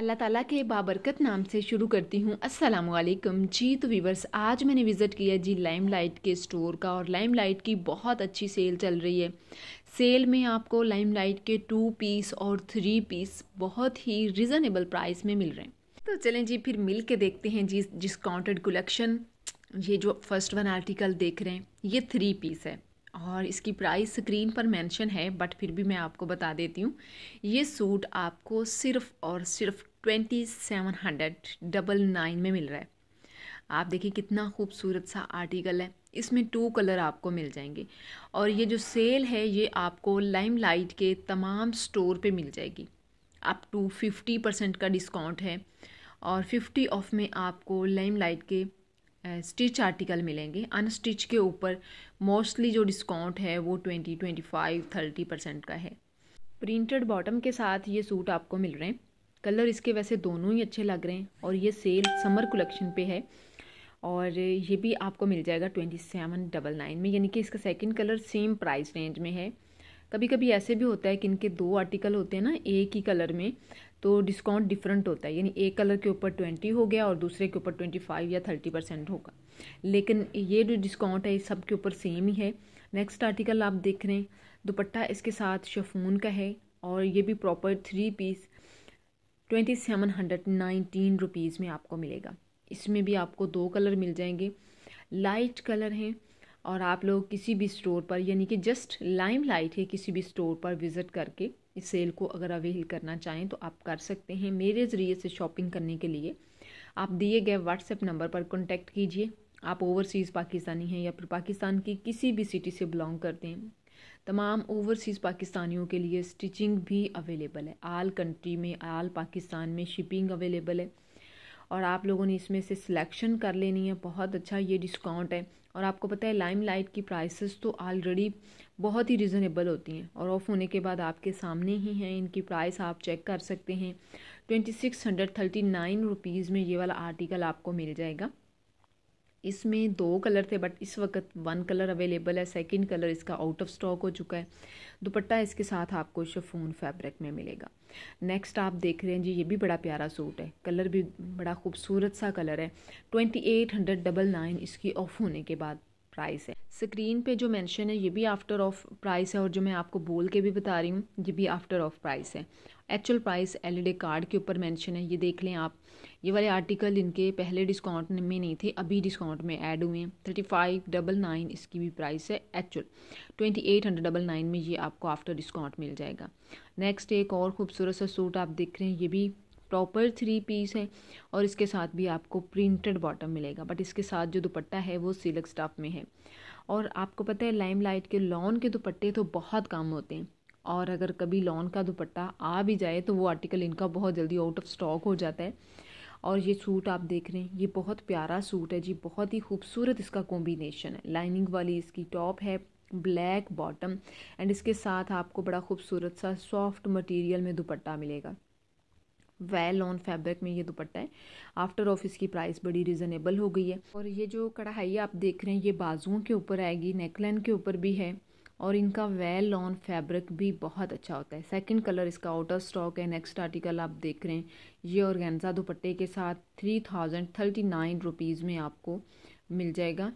अल्लाह ताला के बाबरकत नाम से शुरू करती हूँ अस्सलाम वालेकुम जी तो वीवर्स आज मैंने विज़िट किया जी लाइम लाइट के स्टोर का और लाइम लाइट की बहुत अच्छी सेल चल रही है सेल में आपको लाइम लाइट के टू पीस और थ्री पीस बहुत ही रिजनेबल प्राइस में मिल रहे हैं तो चलें जी फिर मिल के देखते हैं जी डिस्काउंटेड कलेक्शन ये जो फर्स्ट वन आर्टिकल देख रहे हैं ये थ्री पीस है और इसकी प्राइस स्क्रीन पर मेंशन है बट फिर भी मैं आपको बता देती हूँ ये सूट आपको सिर्फ और सिर्फ twenty seven hundred double nine में मिल रहा है आप देखिए कितना खूबसूरत सा आर्टिकल है इसमें टू कलर आपको मिल जाएंगे और ये जो सेल है ये आपको लाइट के तमाम स्टोर पे मिल जाएगी अप टू फिफ्टी परसेंट का डिस्काउंट है और फिफ्टी ऑफ में आपको लाइट के स्टिच आर्टिकल मिलेंगे अनस्टिच के ऊपर मोस्टली जो डिस्काउंट है वो twenty twenty five thirty percent का है प्रिंटेड बॉटम के साथ ये सूट आपको मिल रहे हैं कलर इसके वैसे दोनों ही अच्छे लग रहे हैं और ये सेल समर कलेक्शन पे है और ये भी आपको मिल जाएगा ट्वेंटी सेवन डबल नाइन में यानी कि इसका second colour same price range में है कभी कभी ऐसे भी होता है कि इनके दो आर्टिकल होते हैं ना एक ही कलर में तो डिस्काउंट डिफरेंट होता है यानी एक कलर के ऊपर ट्वेंटी हो गया और दूसरे के ऊपर ट्वेंटी फाइव या थर्टी परसेंट होगा लेकिन ये जो डिस्काउंट है सब के ऊपर सेम ही है नेक्स्ट आर्टिकल आप देख रहे हैं दुपट्टा इसके साथ शफून का है और ये भी proper three piece twenty seven hundred nineteen rupees में आपको मिलेगा इसमें भी आपको दो कलर मिल जाएंगे लाइट कलर हैं और आप लोग किसी भी स्टोर पर यानी कि जस्ट लाइम लाइट है किसी भी स्टोर पर विज़िट करके इस सेल को अगर अवेल करना चाहें तो आप कर सकते हैं मेरे ज़रिए से शॉपिंग करने के लिए आप दिए गए व्हाट्सएप नंबर पर कॉन्टैक्ट कीजिए आप ओवरसीज़ पाकिस्तानी हैं या फिर पाकिस्तान की किसी भी सिटी से बिलोंग करते हैं तमाम ओवरसीज़ पाकिस्तानियों के लिए स्टिचिंग भी अवेलेबल है आल कंट्री में आल पाकिस्तान में शिपिंग अवेलेबल है और आप लोगों ने इसमें से सिलेक्शन कर लेनी है बहुत अच्छा ये डिस्काउंट है और आपको पता है लाइम लाइट की प्राइसेस तो ऑलरेडी बहुत ही रिजनेबल होती हैं और ऑफ़ होने के बाद आपके सामने ही हैं इनकी प्राइस आप चेक कर सकते हैं twenty six hundred thirty nine rupees में ये वाला आर्टिकल आपको मिल जाएगा इसमें दो कलर थे बट इस वक्त वन कलर अवेलेबल है सेकंड कलर इसका आउट ऑफ स्टॉक हो चुका है दुपट्टा इसके साथ आपको शफून फैब्रिक में मिलेगा नेक्स्ट आप देख रहे हैं जी ये भी बड़ा प्यारा सूट है कलर भी बड़ा खूबसूरत सा कलर है twenty eight hundred double nine इसकी ऑफ होने के बाद प्राइस है स्क्रीन पे जो मेंशन है ये भी आफ्टर ऑफ प्राइस है और जो मैं आपको बोल के भी बता रही हूँ ये भी आफ्टर ऑफ प्राइस है एक्चुअल प्राइस एलईडी कार्ड के ऊपर मेंशन है ये देख लें आप ये वाले आर्टिकल इनके पहले डिस्काउंट में नहीं थे अभी डिस्काउंट में ऐड हुए हैं थर्टी फाइव डबल नाइन इसकी भी प्राइस है actual twenty eight hundred double nine में ये आपको आफ्टर डिस्काउंट मिल जाएगा नेक्स्ट एक और खूबसूरत सा सूट आप देख रहे हैं ये भी प्रॉपर थ्री पीस है और इसके साथ भी आपको प्रिंटेड बॉटम मिलेगा बट इसके साथ जो दुपट्टा है वो सिल्क स्टाफ में है और आपको पता है लाइम लाइट के लॉन के दुपट्टे तो बहुत कम होते हैं और अगर कभी लॉन का दुपट्टा आ भी जाए तो वो आर्टिकल इनका बहुत जल्दी आउट ऑफ स्टॉक हो जाता है और ये सूट आप देख रहे हैं ये बहुत प्यारा सूट है जी बहुत ही खूबसूरत इसका कॉम्बिनेशन है लाइनिंग वाली इसकी टॉप है ब्लैक बॉटम एंड इसके साथ आपको बड़ा खूबसूरत सा सॉफ्ट मटेरियल में दुपट्टा मिलेगा वेल ऑन फैब्रिक में ये दुपट्टा है आफ्टर ऑफ इसकी प्राइस बड़ी रिजनेबल हो गई है और ये जो कढ़ाई आप देख रहे हैं ये बाजुओं के ऊपर आएगी नेकलाइन के ऊपर भी है और इनका वेल ऑन फैब्रिक भी बहुत अच्छा होता है सेकंड कलर इसका आउटर स्टॉक है नेक्स्ट आर्टिकल आप देख रहे हैं ये गेंजा दुपट्टे के साथ three thousand thirty nine rupees में आपको मिल जाएगा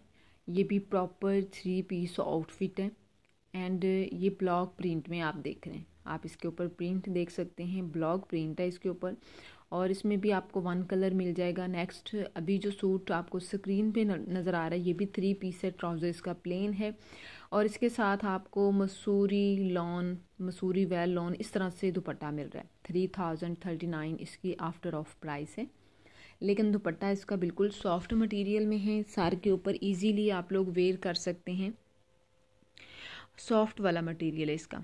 ये भी प्रॉपर थ्री पीस आउटफिट है एंड ये ब्लॉक प्रिंट में आप देख रहे हैं आप इसके ऊपर प्रिंट देख सकते हैं ब्लॉग प्रिंट है इसके ऊपर और इसमें भी आपको वन कलर मिल जाएगा नेक्स्ट अभी जो सूट आपको स्क्रीन पे नज़र आ रहा है ये भी थ्री पीस है ट्राउज़र्स का प्लेन है और इसके साथ आपको Masoori lawn Masoori well lawn इस तरह से दुपट्टा मिल रहा है थ्री थाउजेंड थर्टी नाइन इसकी आफ्टर ऑफ प्राइस है लेकिन दुपट्टा इसका बिल्कुल सॉफ्ट मटीरियल में है सार के ऊपर ईजीली आप लोग वेयर कर सकते हैं सॉफ्ट वाला मटीरियल है इसका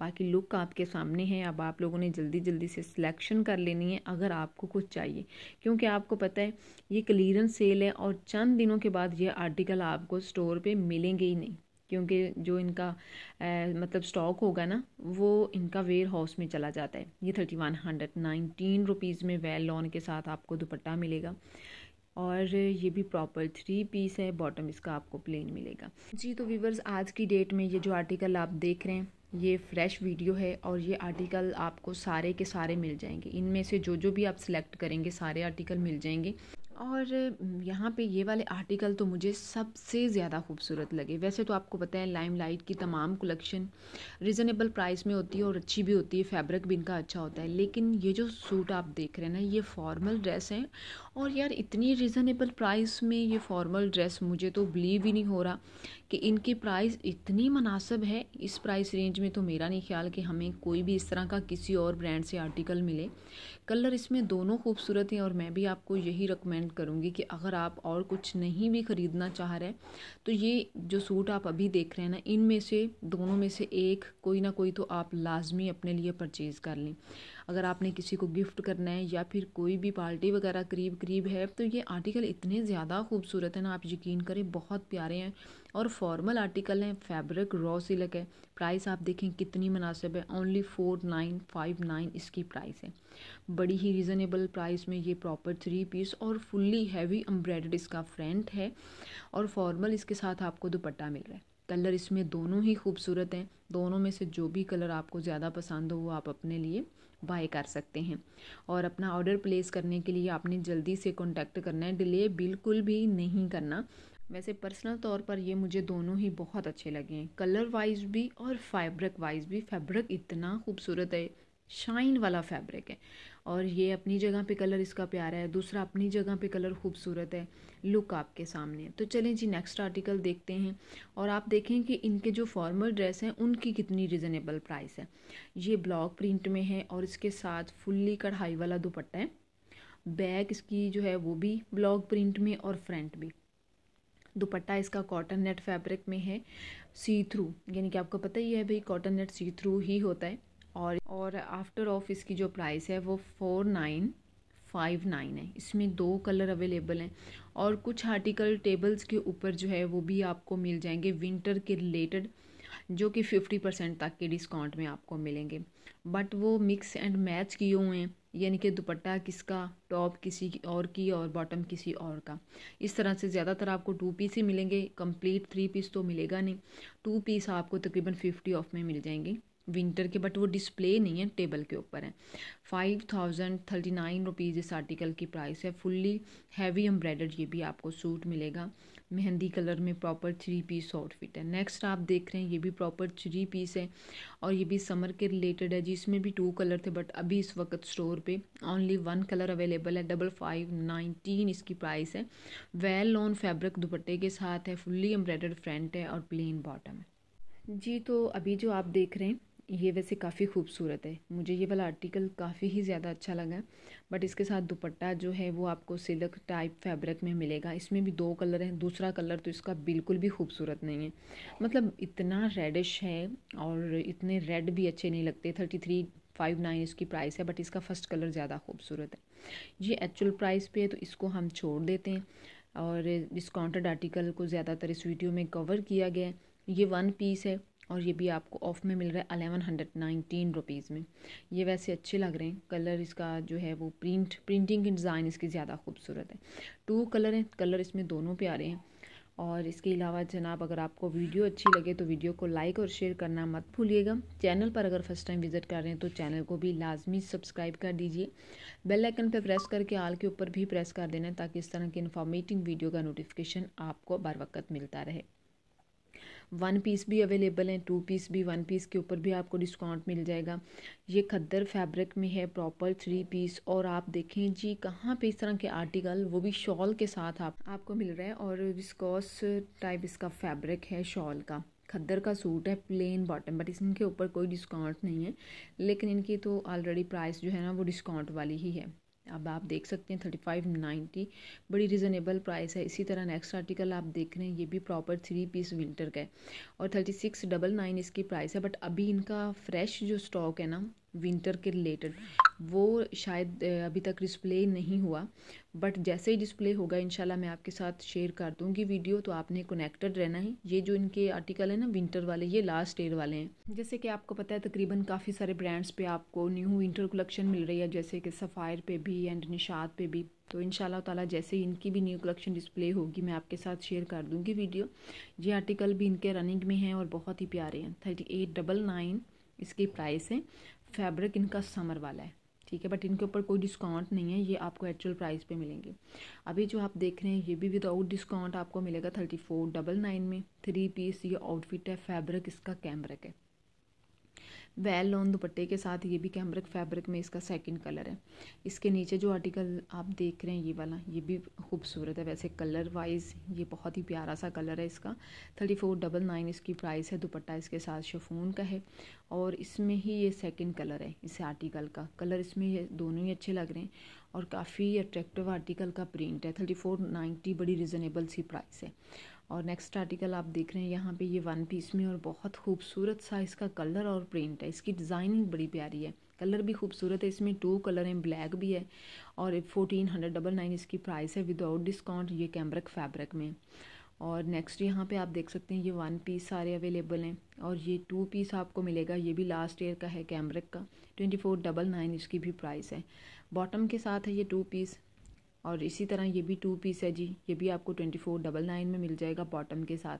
बाकी लुक आपके सामने है अब आप लोगों ने जल्दी जल्दी से सिलेक्शन कर लेनी है अगर आपको कुछ चाहिए क्योंकि आपको पता है ये क्लियरेंस सेल है और चंद दिनों के बाद ये आर्टिकल आपको स्टोर पे मिलेंगे ही नहीं क्योंकि जो इनका ए, मतलब स्टॉक होगा ना वो इनका वेयर हाउस में चला जाता है ये thirty one hundred nineteen rupees में वेल लॉन के साथ आपको दुपट्टा मिलेगा और ये भी प्रॉपर थ्री पीस है बॉटम इसका आपको प्लेन मिलेगा जी तो वीवर्स आज की डेट में ये जो आर्टिकल आप देख रहे हैं ये फ्रेश वीडियो है और ये आर्टिकल आपको सारे के सारे मिल जाएंगे इनमें से जो जो भी आप सिलेक्ट करेंगे सारे आर्टिकल मिल जाएंगे और यहाँ पे ये वाले आर्टिकल तो मुझे सबसे ज़्यादा खूबसूरत लगे वैसे तो आपको पता है लाइम लाइट की तमाम कलेक्शन रिजनेबल प्राइस में होती है और अच्छी भी होती है फैब्रिक भी इनका अच्छा होता है लेकिन ये जो सूट आप देख रहे हैं ना ये फॉर्मल ड्रेस है और यार इतनी रिजनेबल प्राइस में ये फॉर्मल ड्रेस मुझे तो बिलीव ही नहीं हो रहा कि इनकी प्राइस इतनी मुनासब है इस प्राइस रेंज में तो मेरा नहीं ख्याल कि हमें कोई भी इस तरह का किसी और ब्रांड से आर्टिकल मिले कलर इसमें दोनों खूबसूरत हैं और मैं भी आपको यही रिकमेंड रिकमेंड करूँगी कि अगर आप और कुछ नहीं भी ख़रीदना चाह रहे तो ये जो सूट आप अभी देख रहे हैं ना इनमें से दोनों में से एक कोई ना कोई तो आप लाजमी अपने लिए परचेज़ कर लें अगर आपने किसी को गिफ्ट करना है या फिर कोई भी पार्टी वगैरह करीब करीब है तो ये आर्टिकल इतने ज़्यादा खूबसूरत हैं ना आप यकीन करें बहुत प्यारे हैं और फॉर्मल आर्टिकल हैं फैब्रिक रॉ सिलक है प्राइस आप देखें कितनी मुनासिब है only four nine five nine इसकी प्राइस है बड़ी ही रीज़नेबल प्राइस में ये प्रॉपर थ्री पीस और फुल्ली हैवी एम्ब्रॉयडर्ड इसका फ्रंट है और फॉर्मल इसके साथ आपको दुपट्टा मिल रहा है कलर इसमें दोनों ही खूबसूरत हैं दोनों में से जो भी कलर आपको ज़्यादा पसंद हो वो आप अपने लिए बाय कर सकते हैं और अपना ऑर्डर प्लेस करने के लिए आपने जल्दी से कॉन्टैक्ट करना है डिले बिल्कुल भी नहीं करना वैसे पर्सनल तौर पर ये मुझे दोनों ही बहुत अच्छे लगे हैं कलर वाइज भी और फैब्रिक वाइज भी फैब्रिक इतना खूबसूरत है शाइन वाला फैब्रिक है और ये अपनी जगह पे कलर इसका प्यारा है दूसरा अपनी जगह पे कलर खूबसूरत है लुक आपके सामने है तो चलें जी नेक्स्ट आर्टिकल देखते हैं और आप देखें कि इनके जो फॉर्मल ड्रेस हैं उनकी कितनी रिजनेबल प्राइस है ये ब्लॉक प्रिंट में है और इसके साथ फुल्ली कढ़ाई वाला दुपट्टा है बैक इसकी जो है वो भी ब्लॉक प्रिंट में और फ्रंट भी दुपट्टा इसका कॉटन नेट फैब्रिक में है सी थ्रू यानी कि आपको पता ही है भाई कॉटन नेट सी थ्रू ही होता है और और आफ्टर ऑफ इसकी जो प्राइस है वो फोर नाइन फाइव नाइन है इसमें दो कलर अवेलेबल हैं और कुछ आर्टिकल टेबल्स के ऊपर जो है वो भी आपको मिल जाएंगे विंटर के रिलेटेड जो कि फिफ्टी परसेंट तक के डिस्काउंट में आपको मिलेंगे बट वो मिक्स एंड मैच किए हुए हैं यानी कि दुपट्टा किसका टॉप किसी और की और बॉटम किसी और का इस तरह से ज़्यादातर आपको टू पीस ही मिलेंगे कंप्लीट थ्री पीस तो मिलेगा नहीं टू पीस आपको तकरीबन फिफ्टी ऑफ में मिल जाएंगी विंटर के बट वो डिस्प्ले नहीं है टेबल के ऊपर है five thousand thirty nine rupees इस आर्टिकल की प्राइस है फुल्ली हैवी एम्ब्रॉयडर्ड ये भी आपको सूट मिलेगा मेहंदी कलर में प्रॉपर थ्री पीस आउटफिट है नेक्स्ट आप देख रहे हैं ये भी प्रॉपर थ्री पीस है और ये भी समर के रिलेटेड है जिसमें भी टू कलर थे बट अभी इस वक्त स्टोर पे ओनली वन कलर अवेलेबल है डबल फाइव नाइनटीन इसकी प्राइस है वेल लॉन फैब्रिक दुपट्टे के साथ है फुल्ली एम्ब्रॉयडर्ड फ्रंट है और प्लेन बॉटम है जी तो अभी जो आप देख रहे हैं ये वैसे काफ़ी खूबसूरत है मुझे ये वाला आर्टिकल काफ़ी ही ज़्यादा अच्छा लगा बट इसके साथ दुपट्टा जो है वो आपको सिल्क टाइप फैब्रिक में मिलेगा इसमें भी दो कलर हैं दूसरा कलर तो इसका बिल्कुल भी खूबसूरत नहीं है मतलब इतना रेडिश है और इतने रेड भी अच्छे नहीं लगते थर्टी थ्री फाइव नाइन इसकी प्राइस है बट इसका फर्स्ट कलर ज़्यादा खूबसूरत है ये एक्चुअल प्राइस पे है तो इसको हम छोड़ देते हैं और डिस्काउंटेड आर्टिकल को ज़्यादातर इस वीडियो में कवर किया गया है ये वन पीस है और ये भी आपको ऑफ में मिल रहा है अलेवन हंड्रेड नाइनटीन रुपीज़ में ये वैसे अच्छे लग रहे हैं कलर इसका जो है वो प्रिंट प्रिंटिंग के डिज़ाइन इसकी ज़्यादा खूबसूरत है टू कलर हैं कलर इसमें दोनों प्यारे हैं और इसके अलावा जनाब अगर आपको वीडियो अच्छी लगे तो वीडियो को लाइक और शेयर करना मत भूलिएगा चैनल पर अगर फर्स्ट टाइम विज़िट कर रहे हैं तो चैनल को भी लाजमी सब्सक्राइब कर दीजिए बेल आइकन पर प्रेस करके आल के ऊपर भी प्रेस कर देना ताकि इस तरह की इन्फॉर्मेटिव वीडियो का नोटिफिकेशन आपको बर वक्त मिलता रहे वन पीस भी अवेलेबल है टू पीस भी वन पीस के ऊपर भी आपको डिस्काउंट मिल जाएगा ये खद्दर फैब्रिक में है प्रॉपर थ्री पीस और आप देखें जी कहाँ पे इस तरह के आर्टिकल वो भी शॉल के साथ आप आपको मिल रहा है और विस्कॉस टाइप इसका फैब्रिक है शॉल का खद्दर का सूट है प्लेन बॉटम बट इसके ऊपर कोई डिस्काउंट नहीं है लेकिन इनकी तो ऑलरेडी प्राइस जो है ना वो डिस्काउंट वाली ही है अब आप देख सकते हैं थर्टी फाइव नाइन्टी बड़ी रिजनेबल प्राइस है इसी तरह नेक्स्ट आर्टिकल आप देख रहे हैं ये भी प्रॉपर थ्री पीस विंटर का है और थर्टी सिक्स डबल नाइन इसकी प्राइस है बट अभी इनका फ्रेश जो स्टॉक है ना विंटर के रिलेटेड वो शायद अभी तक डिस्प्ले नहीं हुआ बट जैसे ही डिस्प्ले होगा शाला मैं आपके साथ शेयर कर दूंगी वीडियो तो आपने कनेक्टेड रहना है ये जो इनके आर्टिकल है ना विंटर वाले ये लास्ट ईयर वाले हैं जैसे कि आपको पता है तकरीबन काफ़ी सारे ब्रांड्स पे आपको न्यू विंटर कलेक्शन मिल रही है जैसे कि सफ़ायर पे भी एंड निशात पे भी तो इन ताला जैसे ही इनकी भी न्यू कलेक्शन डिस्प्ले होगी मैं आपके साथ शेयर कर दूँगी वीडियो ये आर्टिकल भी इनके रनिंग में हैं और बहुत ही प्यारे हैं थर्टी एट डबल नाइन इसकी प्राइस है फैब्रिक इनका समर वाला है ठीक है बट इनके ऊपर कोई डिस्काउंट नहीं है ये आपको एक्चुअल प्राइस पे मिलेंगे अभी जो आप देख रहे हैं ये भी विदाउट डिस्काउंट आपको मिलेगा थर्टी फोर डबल नाइन में थ्री पीस ये आउटफिट है फैब्रिक इसका कैमरक है वेल ऑन दुपट्टे के साथ ये भी कैमरिक फैब्रिक में इसका सेकंड कलर है इसके नीचे जो आर्टिकल आप देख रहे हैं ये वाला ये भी खूबसूरत है वैसे कलर वाइज ये बहुत ही प्यारा सा कलर है इसका थर्टी फोर डबल नाइन इसकी प्राइस है दुपट्टा इसके साथ शफून का है और इसमें ही ये सेकंड कलर है इस आर्टिकल का कलर इसमें ये दोनों ही अच्छे लग रहे हैं और काफ़ी अट्रैक्टिव आर्टिकल का प्रिंट है थर्टी फोर नाइन्टी बड़ी रिजनेबल सी प्राइस है और नेक्स्ट आर्टिकल आप देख रहे हैं यहाँ पे ये वन पीस में और बहुत खूबसूरत सा इसका कलर और प्रिंट है इसकी डिज़ाइनिंग बड़ी प्यारी है कलर भी खूबसूरत है इसमें टू कलर हैं ब्लैक भी है और फोर्टीन हंड्रेड डबल नाइन इसकी प्राइस है विदाउट डिस्काउंट ये कैमरक फैब्रिक में और नेक्स्ट यहाँ पे आप देख सकते हैं ये वन पीस सारे अवेलेबल हैं और ये टू पीस आपको मिलेगा ये भी लास्ट ईयर का है कैमरक का ट्वेंटी फोर डबल नाइन इसकी भी प्राइस है बॉटम के साथ है ये टू पीस और इसी तरह ये भी टू पीस है जी ये भी आपको ट्वेंटी फोर डबल नाइन में मिल जाएगा बॉटम के साथ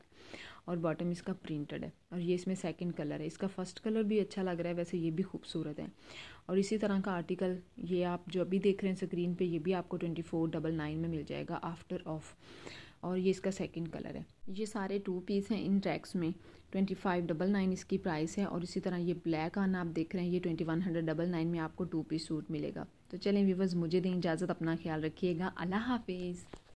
और बॉटम इसका प्रिंटेड है और ये इसमें सेकंड कलर है इसका फर्स्ट कलर भी अच्छा लग रहा है वैसे ये भी खूबसूरत है और इसी तरह का आर्टिकल ये आप जो अभी देख रहे हैं स्क्रीन पे ये भी आपको ट्वेंटी फोर डबल नाइन में मिल जाएगा आफ्टर ऑफ और ये इसका सेकंड कलर है ये सारे टू पीस हैं इन ट्रैक्स में ट्वेंटी फाइव डबल नाइन इसकी प्राइस है और इसी तरह ये ब्लैक आना आप देख रहे हैं ये twenty one hundred double nine में आपको टू पीस सूट मिलेगा तो चलें व्यूवर्स मुझे दें इजाज़त अपना ख्याल रखिएगा अल्लाह हाफिज़